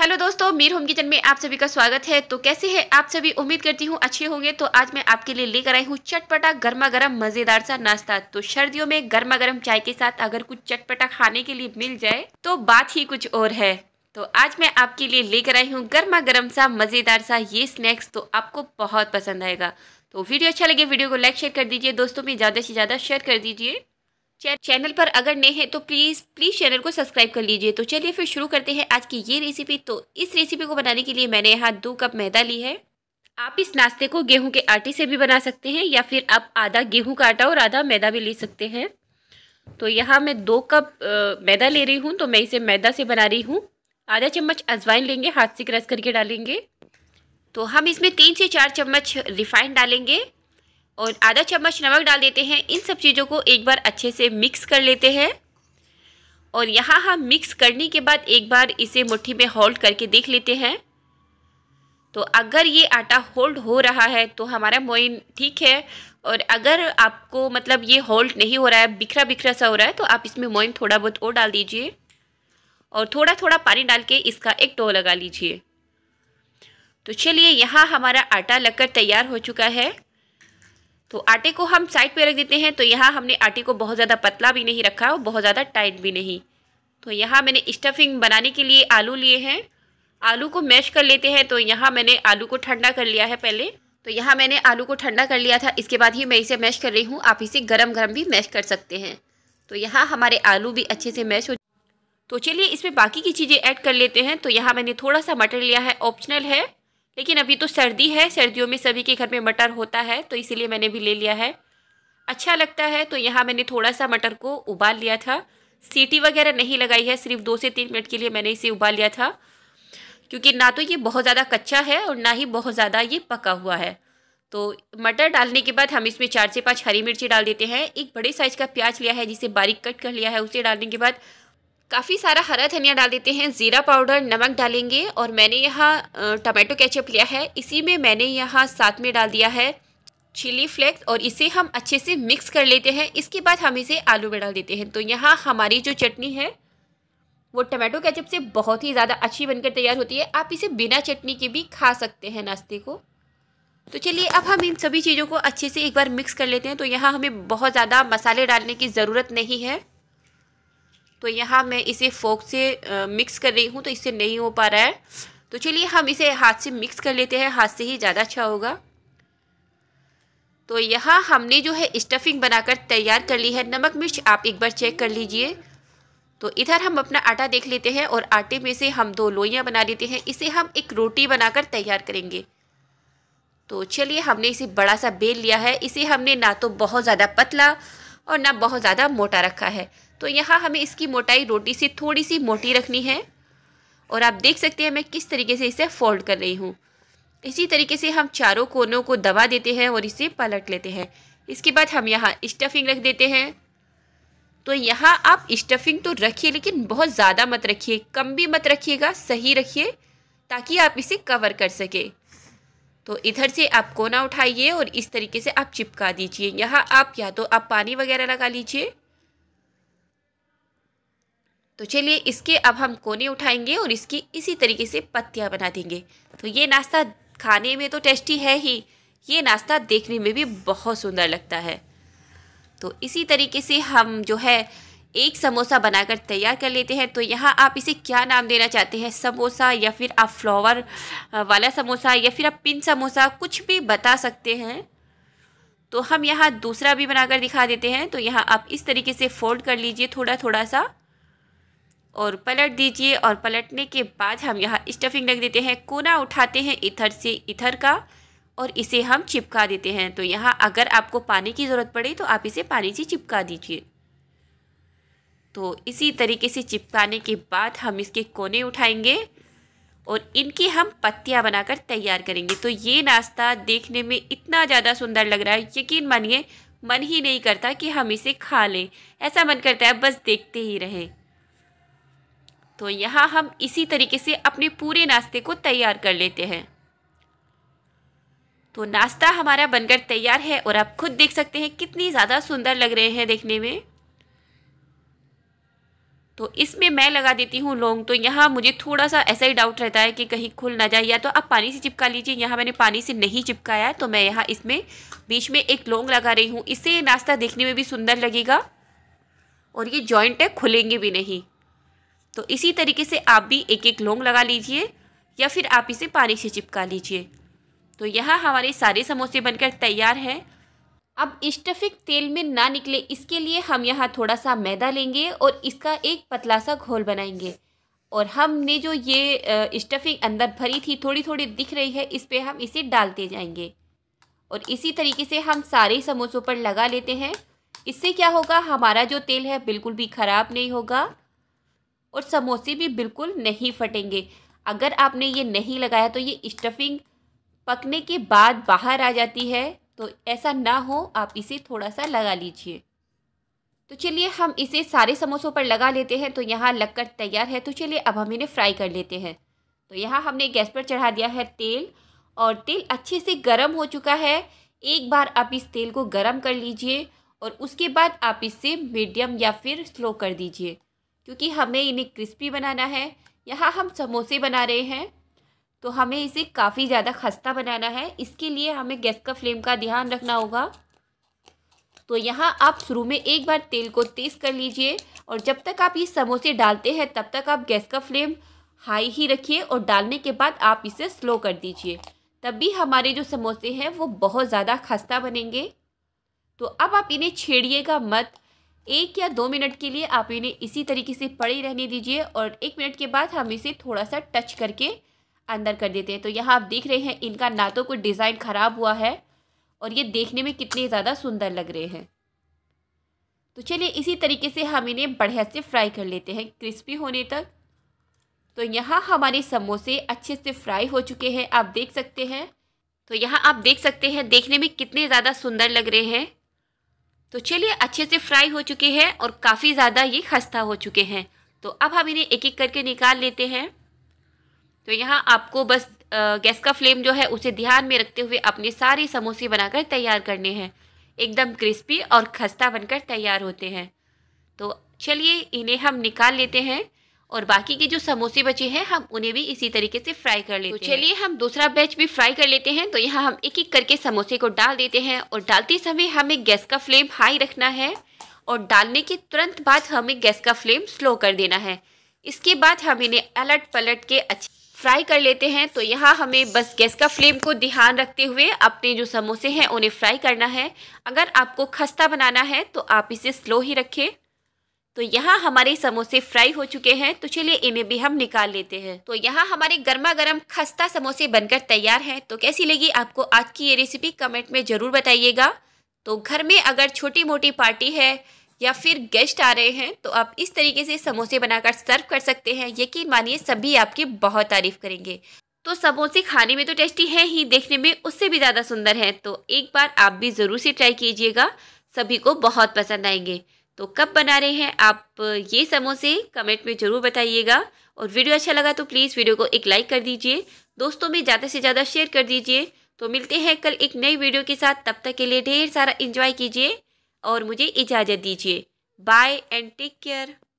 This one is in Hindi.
हेलो दोस्तों मीर होम किचन में आप सभी का स्वागत है तो कैसे हैं आप सभी उम्मीद करती हूँ अच्छे होंगे तो आज मैं आपके लिए लेकर आई हूँ चटपटा गर्मा गर्म मज़ेदार सा नाश्ता तो सर्दियों में गर्मा गर्म चाय के साथ अगर कुछ चटपटा खाने के लिए मिल जाए तो बात ही कुछ और है तो आज मैं आपके लिए लेकर आई हूँ गर्मा गर्म सा मज़ेदार सा ये स्नैक्स तो आपको बहुत पसंद आएगा तो वीडियो अच्छा लगे वीडियो को लाइक शेयर कर दीजिए दोस्तों में ज़्यादा से ज़्यादा शेयर कर दीजिए चैनल पर अगर नए हैं तो प्लीज़ प्लीज़ चैनल को सब्सक्राइब कर लीजिए तो चलिए फिर शुरू करते हैं आज की ये रेसिपी तो इस रेसिपी को बनाने के लिए मैंने यहाँ दो कप मैदा ली है आप इस नाश्ते को गेहूं के आटे से भी बना सकते हैं या फिर आप आधा गेहूं का आटा और आधा मैदा भी ले सकते हैं तो यहाँ मैं दो कप मैदा ले रही हूँ तो मैं इसे मैदा से बना रही हूँ आधा चम्मच अजवाइन लेंगे हाथ से क्रश करके डालेंगे तो हम इसमें तीन से चार चम्मच रिफाइंड डालेंगे और आधा चम्मच नमक डाल देते हैं इन सब चीज़ों को एक बार अच्छे से मिक्स कर लेते हैं और यहाँ हम मिक्स करने के बाद एक बार इसे मुट्ठी में होल्ड करके देख लेते हैं तो अगर ये आटा होल्ड हो रहा है तो हमारा मोइन ठीक है और अगर आपको मतलब ये होल्ड नहीं हो रहा है बिखरा बिखरा सा हो रहा है तो आप इसमें मोइन थोड़ा बहुत और डाल दीजिए और थोड़ा थोड़ा पानी डाल के इसका एक टो लगा लीजिए तो चलिए यहाँ हमारा आटा लगकर तैयार हो चुका है तो आटे को हम साइड पे रख देते हैं तो यहाँ हमने आटे को बहुत ज़्यादा पतला भी नहीं रखा और बहुत ज़्यादा टाइट भी नहीं तो यहाँ मैंने स्टफिंग बनाने के लिए आलू लिए हैं आलू को मैश कर लेते हैं तो यहाँ मैंने आलू को ठंडा कर लिया है पहले तो यहाँ मैंने आलू को ठंडा कर लिया था इसके बाद ही मैं इसे मैश कर रही हूँ आप इसे गरम गरम भी मैश कर सकते हैं तो यहाँ हमारे आलू भी अच्छे से मैश हो तो चलिए इसमें बाकी की चीज़ें ऐड कर लेते हैं तो यहाँ मैंने थोड़ा सा मटर लिया है ऑप्शनल है लेकिन अभी तो सर्दी है सर्दियों में सभी के घर में मटर होता है तो इसीलिए मैंने भी ले लिया है अच्छा लगता है तो यहाँ मैंने थोड़ा सा मटर को उबाल लिया था सीटी वगैरह नहीं लगाई है सिर्फ दो से तीन मिनट के लिए मैंने इसे उबाल लिया था क्योंकि ना तो ये बहुत ज़्यादा कच्चा है और ना ही बहुत ज़्यादा ये पका हुआ है तो मटर डालने के बाद हम इसमें चार से पाँच हरी मिर्ची डाल देते हैं एक बड़े साइज़ का प्याज लिया है जिसे बारीक कट कर लिया है उसे डालने के बाद काफ़ी सारा हरा धनिया डाल देते हैं ज़ीरा पाउडर नमक डालेंगे और मैंने यहाँ टमाटो केचप लिया है इसी में मैंने यहाँ साथ में डाल दिया है चिली फ्लेक्स और इसे हम अच्छे से मिक्स कर लेते हैं इसके बाद हम इसे आलू में डाल देते हैं तो यहाँ हमारी जो चटनी है वो टमाटो केचप से बहुत ही ज़्यादा अच्छी बनकर तैयार होती है आप इसे बिना चटनी के भी खा सकते हैं नाश्ते को तो चलिए अब हम इन सभी चीज़ों को अच्छे से एक बार मिक्स कर लेते हैं तो यहाँ हमें बहुत ज़्यादा मसाले डालने की ज़रूरत नहीं है तो यहाँ मैं इसे फोक से आ, मिक्स कर रही हूँ तो इससे नहीं हो पा रहा है तो चलिए हम इसे हाथ से मिक्स कर लेते हैं हाथ से ही ज़्यादा अच्छा होगा तो यहाँ हमने जो है स्टफिंग बनाकर तैयार कर ली है नमक मिर्च आप एक बार चेक कर लीजिए तो इधर हम अपना आटा देख लेते हैं और आटे में से हम दो लोइयाँ बना लेते हैं इसे हम एक रोटी बनाकर तैयार करेंगे तो चलिए हमने इसे बड़ा सा बेल लिया है इसे हमने ना तो बहुत ज़्यादा पतला और ना बहुत ज़्यादा मोटा रखा है तो यहाँ हमें इसकी मोटाई रोटी से थोड़ी सी मोटी रखनी है और आप देख सकते हैं मैं किस तरीके से इसे फोल्ड कर रही हूँ इसी तरीके से हम चारों कोनों को दबा देते हैं और इसे पलट लेते हैं इसके बाद हम यहाँ स्टफिंग रख देते हैं तो यहाँ आप स्टफिंग तो रखिए लेकिन बहुत ज़्यादा मत रखिए कम भी मत रखिएगा सही रखिए ताकि आप इसे कवर कर सके तो इधर से आप कोना उठाइए और इस तरीके से आप चिपका दीजिए यहाँ आप या तो आप पानी वगैरह लगा लीजिए तो चलिए इसके अब हम कोने उठाएंगे और इसकी इसी तरीके से पत्तियाँ बना देंगे तो ये नाश्ता खाने में तो टेस्टी है ही ये नाश्ता देखने में भी बहुत सुंदर लगता है तो इसी तरीके से हम जो है एक समोसा बनाकर तैयार कर लेते हैं तो यहाँ आप इसे क्या नाम देना चाहते हैं समोसा या फिर आप फ्लावर वाला समोसा या फिर आप पिन समोसा कुछ भी बता सकते हैं तो हम यहाँ दूसरा भी बनाकर दिखा देते हैं तो यहाँ आप इस तरीके से फोल्ड कर लीजिए थोड़ा थोड़ा सा और पलट दीजिए और पलटने के बाद हम यहाँ स्टफिंग रख देते हैं कोना उठाते हैं इधर से इधर का और इसे हम चिपका देते हैं तो यहाँ अगर आपको पानी की ज़रूरत पड़े तो आप इसे पानी से चिपका दीजिए तो इसी तरीके से चिपकाने के बाद हम इसके कोने उठाएंगे और इनकी हम पत्तियाँ बनाकर तैयार करेंगे तो ये नाश्ता देखने में इतना ज़्यादा सुंदर लग रहा है यकीन मानिए मन ही नहीं करता कि हम इसे खा लें ऐसा मन करता है बस देखते ही रहें तो यहाँ हम इसी तरीके से अपने पूरे नाश्ते को तैयार कर लेते हैं तो नाश्ता हमारा बनकर तैयार है और आप खुद देख सकते हैं कितनी ज़्यादा सुंदर लग रहे हैं देखने में तो इसमें मैं लगा देती हूँ लौंग तो यहाँ मुझे थोड़ा सा ऐसा ही डाउट रहता है कि कहीं खुल ना जाए या तो आप पानी से चिपका लीजिए यहाँ मैंने पानी से नहीं चिपकाया तो मैं यहाँ इसमें बीच में एक लौंग लगा रही हूँ इससे ये नाश्ता देखने में भी सुंदर लगेगा और ये जॉइंट है खुलेंगे भी नहीं तो इसी तरीके से आप भी एक एक लोंग लगा लीजिए या फिर आप इसे पानी से चिपका लीजिए तो यह हमारे सारे समोसे बनकर तैयार हैं अब इस्टफिक तेल में ना निकले इसके लिए हम यहाँ थोड़ा सा मैदा लेंगे और इसका एक पतला सा घोल बनाएंगे और हमने जो ये स्टफिंग अंदर भरी थी थोड़ी थोड़ी दिख रही है इस पर हम इसे डालते जाएंगे और इसी तरीके से हम सारे समोसों पर लगा लेते हैं इससे क्या होगा हमारा जो तेल है बिल्कुल भी ख़राब नहीं होगा और समोसे भी बिल्कुल नहीं फटेंगे अगर आपने ये नहीं लगाया तो ये स्टफिंग पकने के बाद बाहर आ जाती है तो ऐसा ना हो आप इसे थोड़ा सा लगा लीजिए तो चलिए हम इसे सारे समोसों पर लगा लेते हैं तो यहाँ लगकर तैयार है तो चलिए अब हम इन्हें फ्राई कर लेते हैं तो यहाँ हमने गैस पर चढ़ा दिया है तेल और तेल अच्छे से गर्म हो चुका है एक बार आप इस तेल को गर्म कर लीजिए और उसके बाद आप इसे मीडियम या फिर स्लो कर दीजिए क्योंकि हमें इन्हें क्रिस्पी बनाना है यहाँ हम समोसे बना रहे हैं तो हमें इसे काफ़ी ज़्यादा खस्ता बनाना है इसके लिए हमें गैस का फ्लेम का ध्यान रखना होगा तो यहाँ आप शुरू में एक बार तेल को तेज़ कर लीजिए और जब तक आप ये समोसे डालते हैं तब तक आप गैस का फ्लेम हाई ही रखिए और डालने के बाद आप इसे स्लो कर दीजिए तब भी हमारे जो समोसे हैं वो बहुत ज़्यादा खस्ता बनेंगे तो अब आप इन्हें छेड़िएगा मत एक या दो मिनट के लिए आप इन्हें इसी तरीके से पड़ी रहने दीजिए और एक मिनट के बाद हम इसे थोड़ा सा टच करके अंदर कर देते हैं तो यहाँ आप देख रहे हैं इनका ना तो कोई डिज़ाइन ख़राब हुआ है और ये देखने में कितने ज़्यादा सुंदर लग रहे हैं तो चलिए इसी तरीके से हम इन्हें बढ़िया से फ्राई कर लेते हैं क्रिस्पी होने तक तो यहाँ हमारे समोसे अच्छे से फ्राई हो चुके हैं आप देख सकते हैं तो यहाँ आप देख सकते हैं देखने में कितने ज़्यादा सुंदर लग रहे हैं तो चलिए अच्छे से फ्राई हो चुके हैं और काफ़ी ज़्यादा ये खस्ता हो चुके हैं तो अब हम इन्हें एक एक करके निकाल लेते हैं तो यहाँ आपको बस गैस का फ्लेम जो है उसे ध्यान में रखते हुए अपने सारे समोसे बनाकर तैयार करने हैं एकदम क्रिस्पी और खस्ता बनकर तैयार होते हैं तो चलिए इन्हें हम निकाल लेते हैं और बाकी के जो समोसे बचे हैं हम उन्हें भी इसी तरीके से फ्राई कर तो लेते तो हैं चलिए हम दूसरा बैच भी फ्राई कर लेते हैं तो यहाँ हम एक एक करके समोसे को डाल देते हैं और डालते समय हमें गैस का फ्लेम हाई रखना है और डालने के तुरंत बाद हमें गैस का फ्लेम स्लो कर देना है इसके बाद हम इन्हें अलट पलट के अच्छे फ्राई कर लेते हैं तो यहाँ हमें बस गैस का फ्लेम को ध्यान रखते हुए अपने जो समोसे हैं उन्हें फ्राई करना है अगर आपको खस्ता बनाना है तो आप इसे स्लो ही रखें तो यहाँ हमारे समोसे फ्राई हो चुके हैं तो चलिए इन्हें भी हम निकाल लेते हैं तो यहाँ हमारे गर्मा गर्म खस्ता समोसे बनकर तैयार हैं तो कैसी लगी आपको आज की ये रेसिपी कमेंट में ज़रूर बताइएगा तो घर में अगर छोटी मोटी पार्टी है या फिर गेस्ट आ रहे हैं तो आप इस तरीके से समोसे बनाकर सर्व कर सकते हैं यकीन मानिए सभी आपकी बहुत तारीफ करेंगे तो समोसे खाने में तो टेस्टी है ही देखने में उससे भी ज़्यादा सुंदर है तो एक बार आप भी ज़रूर से ट्राई कीजिएगा सभी को बहुत पसंद आएंगे तो कब बना रहे हैं आप ये समोसे कमेंट में ज़रूर बताइएगा और वीडियो अच्छा लगा तो प्लीज़ वीडियो को एक लाइक कर दीजिए दोस्तों में ज़्यादा से ज़्यादा शेयर कर दीजिए तो मिलते हैं कल एक नई वीडियो के साथ तब तक के लिए ढेर सारा इन्जॉय कीजिए और मुझे इजाज़त दीजिए बाय एंड टेक केयर